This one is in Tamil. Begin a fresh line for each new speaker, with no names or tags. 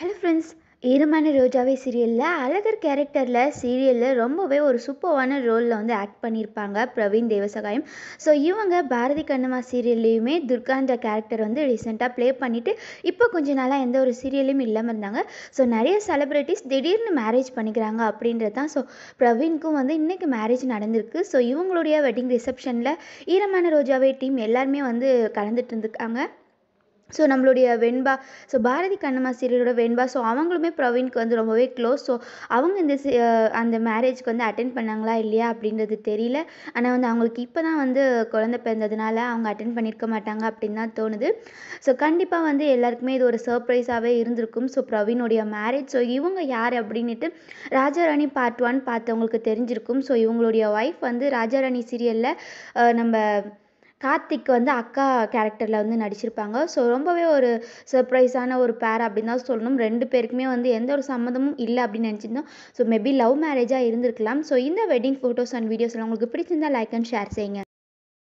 ஹலோ ஃப்ரெண்ட்ஸ் ஈரமான ரோஜாவே சீரியலில் அழகர் கேரக்டரில் சீரியலில் ரொம்பவே ஒரு சூப்பரான ரோலில் வந்து ஆக்ட் பண்ணியிருப்பாங்க பிரவீன் தேவசகாயம் ஸோ இவங்க பாரதி கண்ணம்மா சீரியல்லையுமே துர்கான்ற கேரக்டர் வந்து ரீசெண்டாக ப்ளே பண்ணிவிட்டு இப்போ கொஞ்ச நாளாக எந்த ஒரு சீரியலையும் இல்லாமல் இருந்தாங்க ஸோ நிறைய செலிப்ரிட்டிஸ் திடீர்னு மேரேஜ் பண்ணிக்கிறாங்க அப்படின்றது தான் ஸோ பிரவீனுக்கும் வந்து இன்றைக்கி மேரேஜ் நடந்திருக்கு ஸோ இவங்களுடைய வெட்டிங் ரிசப்ஷனில் ஈரமான ரோஜாவே டீம் எல்லாருமே வந்து கலந்துட்டு இருந்துருக்காங்க ஸோ நம்மளுடைய வெண்பா ஸோ பாரதி கண்ணம்மா சீரியலோட வெண்பா ஸோ அவங்களுமே பிரவீனுக்கு வந்து ரொம்பவே க்ளோஸ் ஸோ அவங்க இந்த அந்த மேரேஜ்க்கு வந்து அட்டென்ட் பண்ணாங்களா இல்லையா அப்படின்றது தெரியல ஆனால் வந்து அவங்களுக்கு இப்போ தான் வந்து குழந்தை பிறந்ததுனால அவங்க அட்டென்ட் பண்ணியிருக்க மாட்டாங்க அப்படின்னு தான் தோணுது ஸோ கண்டிப்பாக வந்து எல்லாருக்குமே இது ஒரு சர்ப்ரைஸாகவே இருந்திருக்கும் ஸோ பிரவீனுடைய மேரேஜ் ஸோ இவங்க யார் அப்படின்ட்டு ராஜாராணி பார்ட் ஒன் பார்த்தவங்களுக்கு தெரிஞ்சிருக்கும் ஸோ இவங்களுடைய ஒய்ஃப் வந்து ராஜாராணி சீரியலில் நம்ம கார்த்திக் வந்து அக்கா கேரக்டரில் வந்து நடிச்சிருப்பாங்க ஸோ ரொம்பவே ஒரு சர்ப்ரைஸான ஒரு பேர் அப்படின்னு தான் சொல்லணும் ரெண்டு பேருக்குமே வந்து எந்த ஒரு சம்மந்தமும் இல்லை அப்படின்னு நினச்சிருந்தோம் ஸோ மேபி லவ் மேரேஜாக இருந்திருக்கலாம் ஸோ இந்த வெட்டிங் ஃபோட்டோஸ் அண்ட் வீடியோஸ்லாம் உங்களுக்கு பிடிச்சிருந்தா லைக் அண்ட் ஷேர் செய்யுங்க